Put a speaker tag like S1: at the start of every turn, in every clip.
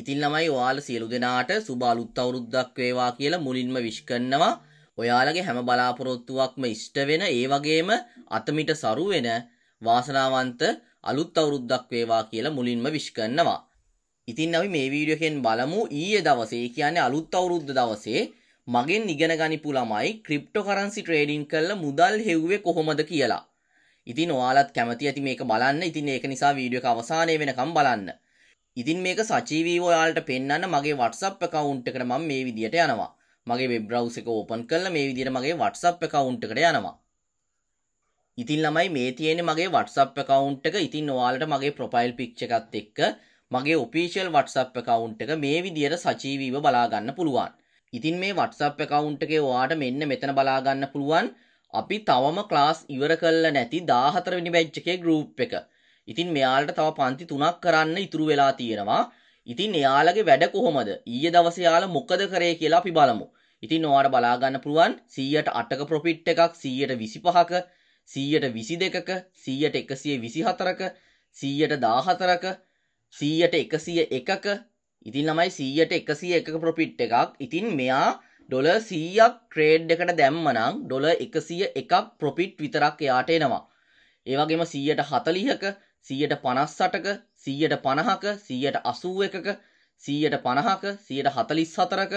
S1: ඉතින් ළමයි ඔයාල සියලු දෙනාට සුබාලුත් අවුරුද්දක් වේවා කියලා මුලින්ම විශ් කරනවා. ඔයාලගේ හැම බලාපොරොත්තුවක්ම ඉෂ්ට වෙන ඒ වගේම අතමිට සරු වෙන වාසනාවන්ත අලුත් අවුරුද්දක් වේවා කියලා මුලින්ම විශ් කරනවා. ඉතින් අපි මේ වීඩියෝ එකෙන් බලමු ඊයේ දවසේ කියන්නේ අලුත් අවුරුද්ද දවසේ මගෙන් ඉගෙන ගනිපු ළමයි ක්‍රිප්ටෝකරන්සි ට්‍රේඩින් කරලා මුදල් හෙව්වේ කොහොමද කියලා. ඉතින් ඔයාලත් කැමති ඇති මේක බලන්න. ඉතින් ඒක නිසා වීඩියෝ එක අවසානයේ වෙනකම් බලන්න. ඉතින් මේක සචීවී ඔයාලට පෙන්න්න මගේ වටසප් කවුන්ට් එකට මම මේ විදියට යනවා මගේ වෙබ්‍රව් එක ඕපන් කරලා මේ විදියට මගේ වටසප් කවුන්ට් එකට යනවා ඉතින් ළමයි මේ තියෙන මගේ වටසප් කවුන්ට් එක ඉතින් ඔයාලට මගේ ප්‍රොෆයිල් පික්ච එකත් එක්ක මගේ ඔපිෂල් වටසප් කවුන්ට් එක මේ විදියට සචීවීව බලාගන්න පුළුවන් ඉතින් මේ වටසප් කවුන්ට් එකේ ඔයාට මෙන්න මෙතන බලාගන්න පුළුවන් අපි තවම ක්ලාස් ඉවර කල්ල නැති දාහතරවිනි බැච්චකේ ගරුප් එක ඉතින් මෙයාලට තව පන්ති තුනක් කරන්න ඉතුරු වෙලා තියෙනවා. ඉතින් එයාලගේ වැඩ කොහොමද? ඊයේ දවසේ යාලා මොකද කරේ කියලා අපි බලමු. ඉතින් ඔයාට බලා ගන්න පුළුවන් 108ක ප්‍රොෆිට් එකක් 125ක 122ක 124ක 114ක 101ක ඉතින් ළමයි 101ක ප්‍රොෆිට් එකක්. ඉතින් මෙයා ඩොල 100ක් ට්‍රේඩ් එකට දැම්මනම් ඩොල 101ක් ප්‍රොෆිට් විතරක් එයාට එනවා. ඒ වගේම 140ක සීයට පනස්සටක සීයට පණහක සීයට අසූ එකක සීයට පණහක සීයට හතලිස් හතරක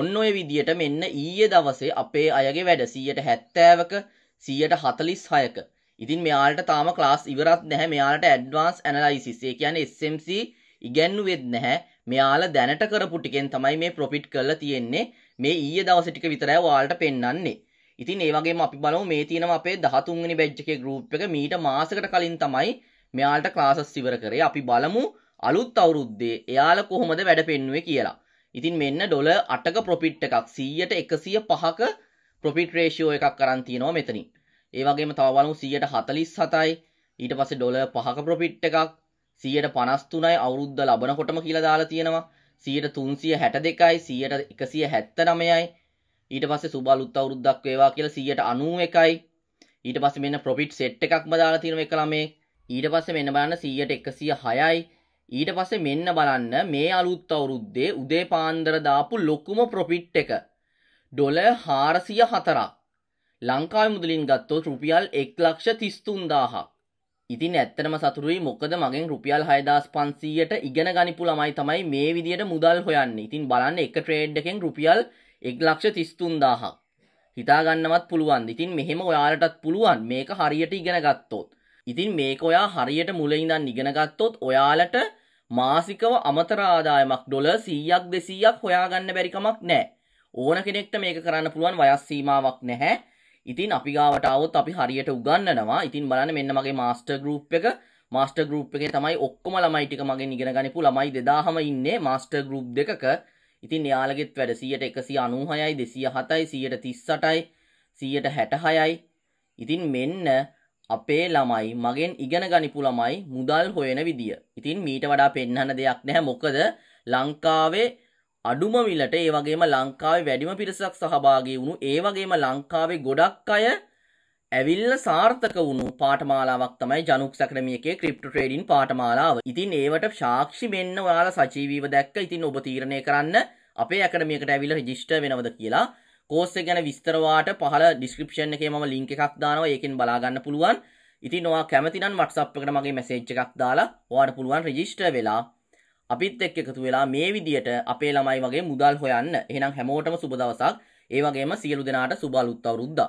S1: ඔන්න ඔය විදියට මෙන්න ඊයේ දවසේ අපේ අයගේ වැඩ සීයට හැත්තෑවක සීයට හතලිස් හයක ඉතින් මෙයාට තාම ක්ලාස් ඉවරත් නැහැ මෙයාලට ඇඩ්වාන්ස් ඇනලයිසිස් ඒ කියන්නේ SMC ඉගැන්නුවෙත් නැහැ මෙයාලා දැනට කරපු ටිකෙන් තමයි මේ ප්‍රොෆිට් කරලා තියෙන්නේ මේ ඊයේ දවසේ ටික විතරයි ඔයාලට පෙන්වන්නේ ඉතින් ඒ වගේම අපි බලමු මේ තියෙනවා අපේ 13 වෙනි බැච් එකේ ගෲප් එක මීට මාසයකට කලින් තමයි මෙයාට ක්ලාසස් ඉවර කරේ අපි බලමු අලුත් අවුරුද්දේ එයාල කොහොමද වැඩ පෙන්නුවේ කියලා. ඉතින් මෙන්න ඩොල අටක ප්‍රොපිට් එකක් සීයට එකසිය පහක ප්‍රොපිට් රේෂෝ එකක් කරන්තියනවා මෙතනි. ඒවගේම තවලු සීයට හතලිස් සතයි ඊට පස ඩොල පහක ප්‍රොපිට් එකක් සීයට පනස්තුනයි අවුරුද්ධ ලබනකොටම කියලා දාලා තියෙනවා සීයට තුන්සිය හැට දෙකයි සීයට එකසිය හැත්ත නමයයි ඊට පස්සේ සුබලුත් අවුරුද්දක් වේවා කියලා සීයට අනුව එකයි ඊට පස්සේ මෙන්න ප්‍රොෆිට් සෙට් එකක්ම දාලා තියෙනවා එක ළමේ ඊට පස්සේ මෙන්න බලන්න 100ට 106යි ඊට පස්සේ මෙන්න බලන්න මේ අලුත් අවුරුද්දේ උදේ පාන්දර දාපු ලොකුම ප්‍රොෆිට් එක ඩොලර් 404ක් ලංකාවේ මුදලින් ගත්තොත් රුපියල් 133000ක් ඉතින් ඇත්තටම සතුටුයි මොකද මගෙන් රුපියල් 6500ට ඉගෙන ගනිපු ළමයි තමයි මේ විදියට මුදල් හොයන්නේ. ඉතින් බලන්න එක ට්‍රේඩ් එකෙන් රුපියල් 133000ක් හිතාගන්නවත් පුළුවන්. ඉතින් මෙහෙම ඔයාලටත් පුළුවන් මේක හරියට ඉගෙන ගත්තොත්. ඉතින් මේක ඔයා හරියට මුලඉඳන් ඉගෙනගත්තොත් ඔයාලට මාසිකව අමතරාදායමක් ඩොල සීයක් දෙසීයක් හොයාගන්න බැරිකමක් නෑ ඕන කෙනෙක්ට මේක කරන්න පුළුවන් වයස්සීමාවක් නැහැ ඉතින් අපි ගාවටාවත් අපි හරියට උගන්නනවා ඉතින් බලන්න මෙන්න මගේ මාස්ට ගරුප් එක මාස්ට ගරුප් එක තමයි ඔක්කොම ළමයිටික මගේ ඉගෙන ගනිපු ළමයි දෙදාහම ඉන්නේ මාස්ට ගරුප් දෙකක ඉතින් යාලගෙත් වැඩ සියට එකසි අනූහයයි දෙසිය හතයි සියට තිස්සටයි සියට හැටහයයි ඉතින් මෙන්න අපේ ළමයි මගෙන් ඉගෙන ගනිපු ළමයි මුදල් හොයන විදිිය. ඉතින් මීට වඩා පෙන්හන්න දෙයක් නැහැ මොකද ලංකාවේ අඩුම විලට ඒ වගේම ලංකාවේ වැඩිම පිරිසක් සහභාගේ වුණු ඒ වගේම ලංකාවේ ගොඩක් අය ඇවිල්ල සාර්ථක වුණු පාටමාලාවක් තමයි ජනුක් සැක්‍රමියකේ ක්‍රිප්ට ට්‍රේඩින් පාටමාලාව ඉතින් ඒවට ශාක්ෂි මෙන්න ඔයාලා සචීවීව දැක්ක ඉතින් ඔබ තීරණය කරන්න අපේ ඇකඩමියකට ඇවිල්ල රජිෂ්ට වෙනවද කියලා කෝස්ස ගැන විස්තරවාට පහල ඩිස්ක්‍රපෂන් එක ම ලිංක එකක් දානවා ඒකෙන් බලාගන්න පුළුවන් ඉතින් වා කැමතිනම් වටසප් එකට මගේ මැසේජ් එකක් දාලා වාට පුළුවන් රජිස්ටර් වෙලා අපිත් එක් එකතු වෙලා මේ විදියට අපේ ළමයි වගේ මුදල් හොයන්න එහෙනම් හැමෝටම සුබදවසක් ඒ වගේම සියලු දෙනාට සුබ අලුත් අවුරුද්දා